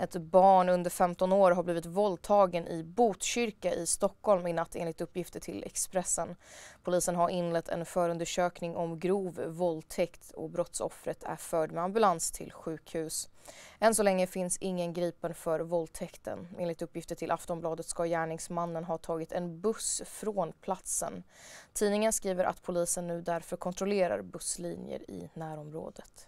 Ett barn under 15 år har blivit våldtagen i Botkyrka i Stockholm i natt enligt uppgifter till Expressen. Polisen har inlett en förundersökning om grov våldtäkt och brottsoffret är förd med ambulans till sjukhus. Än så länge finns ingen gripen för våldtäkten. Enligt uppgifter till Aftonbladet ska gärningsmannen ha tagit en buss från platsen. Tidningen skriver att polisen nu därför kontrollerar busslinjer i närområdet.